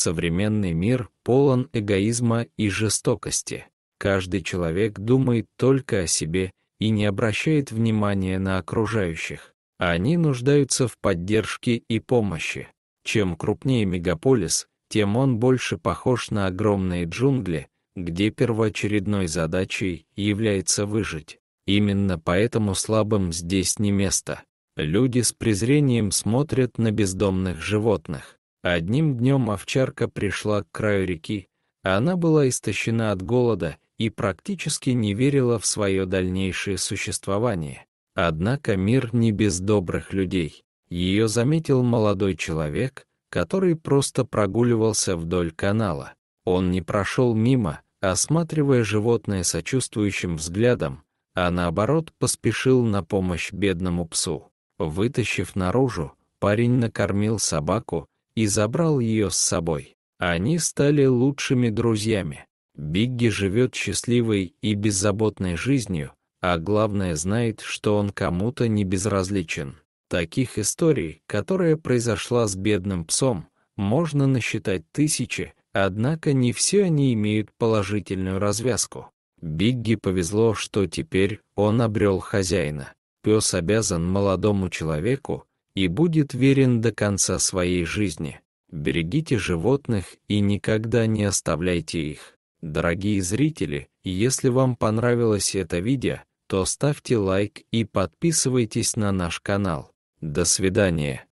Современный мир полон эгоизма и жестокости. Каждый человек думает только о себе и не обращает внимания на окружающих. Они нуждаются в поддержке и помощи. Чем крупнее мегаполис, тем он больше похож на огромные джунгли, где первоочередной задачей является выжить. Именно поэтому слабым здесь не место. Люди с презрением смотрят на бездомных животных. Одним днем овчарка пришла к краю реки, а она была истощена от голода и практически не верила в свое дальнейшее существование. Однако мир не без добрых людей. Ее заметил молодой человек, который просто прогуливался вдоль канала. Он не прошел мимо, осматривая животное сочувствующим взглядом, а наоборот поспешил на помощь бедному псу. Вытащив наружу, парень накормил собаку, и забрал ее с собой. Они стали лучшими друзьями. Бигги живет счастливой и беззаботной жизнью, а главное знает, что он кому-то не безразличен. Таких историй, которая произошла с бедным псом, можно насчитать тысячи, однако не все они имеют положительную развязку. Бигги повезло, что теперь он обрел хозяина. Пес обязан молодому человеку, и будет верен до конца своей жизни. Берегите животных и никогда не оставляйте их. Дорогие зрители, если вам понравилось это видео, то ставьте лайк и подписывайтесь на наш канал. До свидания.